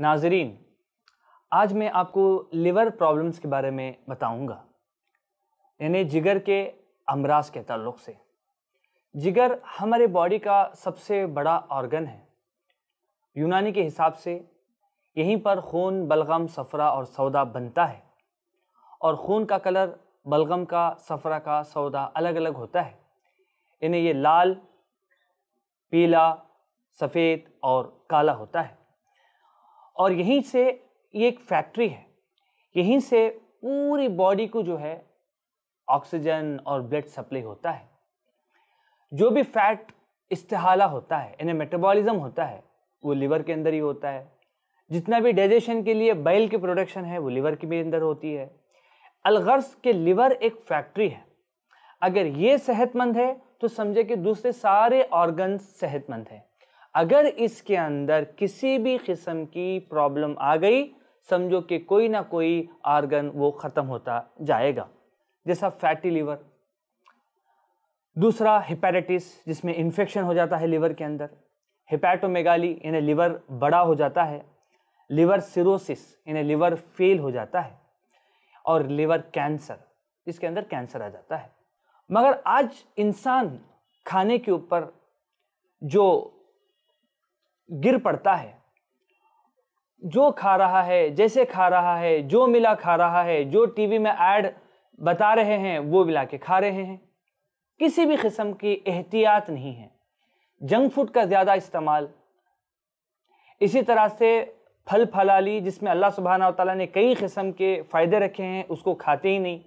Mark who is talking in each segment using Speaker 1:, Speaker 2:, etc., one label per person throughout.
Speaker 1: नाजरीन आज मैं आपको लिवर प्रॉब्लम्स के बारे में बताऊंगा यानी जिगर के अमराज के तल्लुक से जिगर हमारे बॉडी का सबसे बड़ा ऑर्गन है यूनानी के हिसाब से यहीं पर खून बलगम सफ़रा और सौदा बनता है और खून का कलर बलगम का सफ़रा का सौदा अलग अलग होता है इन्हें ये लाल पीला सफ़ेद और काला होता है और यहीं से ये एक फैक्ट्री है यहीं से पूरी बॉडी को जो है ऑक्सीजन और ब्लड सप्लाई होता है जो भी फैट इस्तेहाला होता है यानी मेटाबॉलिज्म होता है वो लीवर के अंदर ही होता है जितना भी डाइजेशन के लिए बैल की प्रोडक्शन है वो लीवर के भी अंदर होती है अलगर्स के लीवर एक फैक्ट्री है अगर ये सेहतमंद है तो समझे कि दूसरे सारे ऑर्गन सेहतमंद हैं अगर इसके अंदर किसी भी किस्म की प्रॉब्लम आ गई समझो कि कोई ना कोई आर्गन वो ख़त्म होता जाएगा जैसा फैटी लीवर दूसरा हिपैटिस जिसमें इन्फेक्शन हो जाता है लीवर के अंदर हिपैटोमेगाली यानी लीवर बड़ा हो जाता है लीवर सिरोसिस यानी लीवर फेल हो जाता है और लीवर कैंसर जिसके अंदर कैंसर आ जाता है मगर आज इंसान खाने के ऊपर जो गिर पड़ता है जो खा रहा है जैसे खा रहा है जो मिला खा रहा है जो टीवी में ऐड बता रहे हैं वो मिला के खा रहे हैं किसी भी किस्म की एहतियात नहीं है जंक फूड का ज़्यादा इस्तेमाल इसी तरह से फल फलाली जिसमें अल्लाह सुबहाना तला ने कई किस्म के फ़ायदे रखे हैं उसको खाते ही नहीं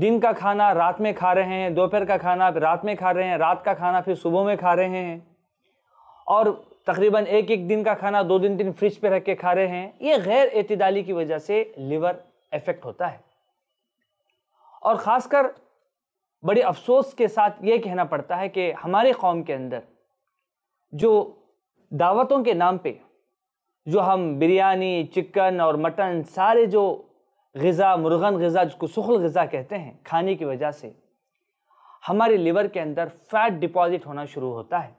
Speaker 1: दिन का खाना रात में खा रहे हैं दोपहर का खाना रात में खा रहे हैं रात का खाना फिर सुबह में खा रहे हैं और तकरीबन एक एक दिन का खाना दो दिन दिन फ्रिज पे रख के खा रहे हैं ये गैर अतदाली की वजह से लिवर इफेक्ट होता है और ख़ासकर बड़े अफसोस के साथ ये कहना पड़ता है कि हमारे कौम के अंदर जो दावतों के नाम पे जो हम बिरयानी चिकन और मटन सारे जो गज़ा मुर्गन गज़ा जिसको सुखल गज़ा कहते हैं खाने की वजह से हमारे लीवर के अंदर फैट डिपॉजिट होना शुरू होता है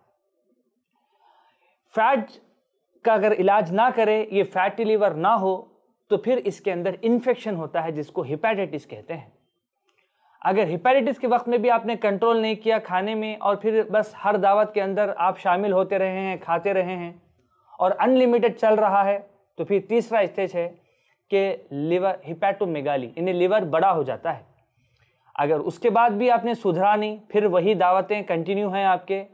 Speaker 1: फैट का अगर इलाज ना करें ये फैटी लीवर ना हो तो फिर इसके अंदर इन्फेक्शन होता है जिसको हिपेटाइटिस कहते हैं अगर हिपेटाइटिस के वक्त में भी आपने कंट्रोल नहीं किया खाने में और फिर बस हर दावत के अंदर आप शामिल होते रहे हैं खाते रहे हैं और अनलिमिटेड चल रहा है तो फिर तीसरा स्टेज है कि लिवर हिपैटोमेगाली यानी लिवर बड़ा हो जाता है अगर उसके बाद भी आपने सुधरा नहीं फिर वही दावतें कंटिन्यू हैं आपके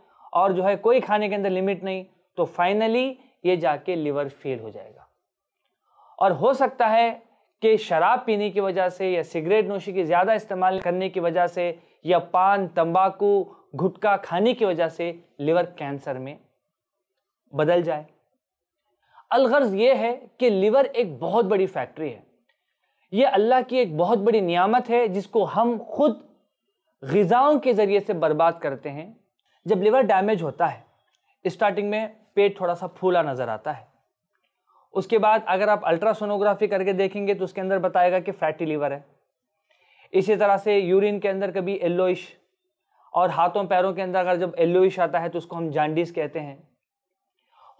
Speaker 1: और जो है कोई खाने के अंदर लिमिट नहीं तो फाइनली ये जाके लिवर फेल हो जाएगा और हो सकता है कि शराब पीने की वजह से या सिगरेट नोशी की ज़्यादा इस्तेमाल करने की वजह से या पान तंबाकू घुटका खाने की वजह से लिवर कैंसर में बदल जाए अलगर्ज ये है कि लिवर एक बहुत बड़ी फैक्ट्री है ये अल्लाह की एक बहुत बड़ी नियामत है जिसको हम खुद गज़ाओं के ज़रिए से बर्बाद करते हैं जब लिवर डैमेज होता है स्टार्टिंग में पेट थोड़ा सा फूला नज़र आता है उसके बाद अगर आप अल्ट्रासोनोग्राफी करके देखेंगे तो उसके अंदर बताएगा कि फैटी लीवर है इसी तरह से यूरिन के अंदर कभी एल्लोइश और हाथों पैरों के अंदर अगर जब एल्लोइश आता है तो उसको हम जान्डिस कहते हैं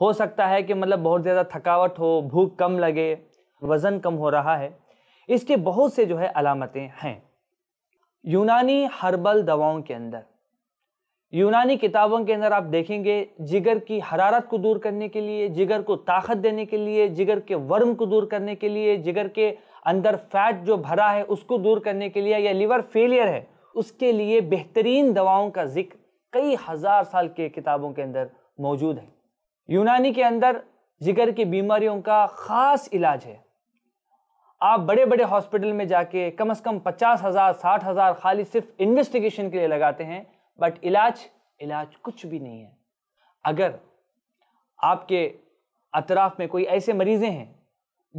Speaker 1: हो सकता है कि मतलब बहुत ज़्यादा थकावट हो भूख कम लगे वज़न कम हो रहा है इसके बहुत से जो है अलामतें हैं यूनानी हर्बल दवाओं के अंदर यूनानी किताबों के अंदर आप देखेंगे जिगर की हरारत को दूर करने के लिए जिगर को ताकत देने के लिए जिगर के वर्म को दूर करने के लिए जिगर के अंदर फैट जो भरा है उसको दूर करने के लिए या लीवर फेलियर है उसके लिए बेहतरीन दवाओं का जिक्र कई हज़ार साल के किताबों के अंदर मौजूद है यूनानी के अंदर जिगर की बीमारियों का ख़ास इलाज है आप बड़े बड़े हॉस्पिटल में जाके कम अज़ कम पचास हज़ार साठ हज़ार खाली सिर्फ इन्वेस्टिगेशन के लिए लगाते हैं बट इलाज इलाज कुछ भी नहीं है अगर आपके अतराफ में कोई ऐसे मरीज़ें हैं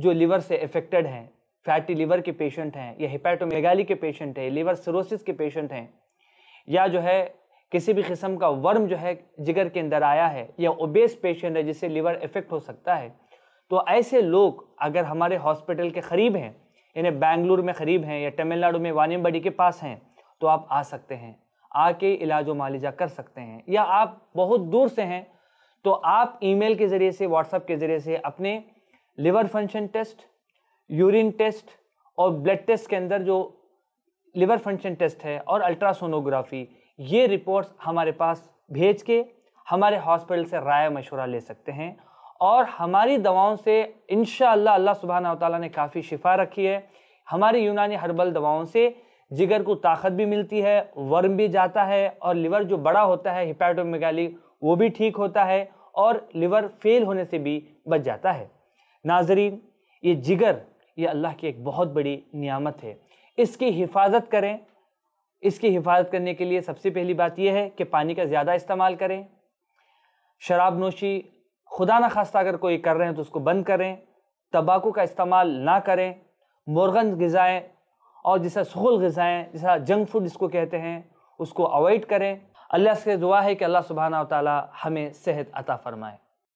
Speaker 1: जो लिवर से इफ़ेक्टेड हैं फैटी लिवर के पेशेंट हैं या हिपैटोमेगाली के पेशेंट हैं लिवर सरोसिस के पेशेंट हैं या जो है किसी भी किस्म का वर्म जो है जिगर के अंदर आया है या ओबेस पेशेंट है जिससे लिवर इफेक्ट हो सकता है तो ऐसे लोग अगर हमारे हॉस्पिटल के करीब हैं यानी बेंगलुरु में करीब हैं या तमिलनाडु में वानियम्बडी के पास हैं तो आप आ सकते हैं आके इलाज व मालिजा कर सकते हैं या आप बहुत दूर से हैं तो आप ईमेल के ज़रिए से व्हाट्सएप के ज़रिए से अपने liver function test urine test और ब्लड टेस्ट के अंदर जो लिवर फंक्शन टेस्ट है और अल्ट्रासोनोग्राफी ये रिपोर्ट्स हमारे पास भेज के हमारे हॉस्पिटल से राय मशवरा ले सकते हैं और हमारी दवाओं से इन अल्लाह सुबहाना तला ने काफ़ी शिफा रखी है हमारी यूनानी हर्बल दवाओं से जिगर को ताकत भी मिलती है वर्म भी जाता है और लिवर जो बड़ा होता है हिपैटोमेगाली वो भी ठीक होता है और लिवर फेल होने से भी बच जाता है नाजरीन ये जिगर ये अल्लाह की एक बहुत बड़ी नियामत है इसकी हिफाजत करें इसकी हिफाजत करने के लिए सबसे पहली बात यह है कि पानी का ज़्यादा इस्तेमाल करें शराब नोशी खुदा ना खास्ता अगर कोई कर रहे हैं तो उसको बंद करें तंबाकू का इस्तेमाल ना करें मुर्गन गज़ाएँ और जैसा सुखल गज़ाएँ जैसा जंक फूड जिसको कहते हैं उसको अवॉइड करें अल्लाह से दुआ है कि अल्लाह सुबहाना ताली हमें सेहत अता फ़रमाए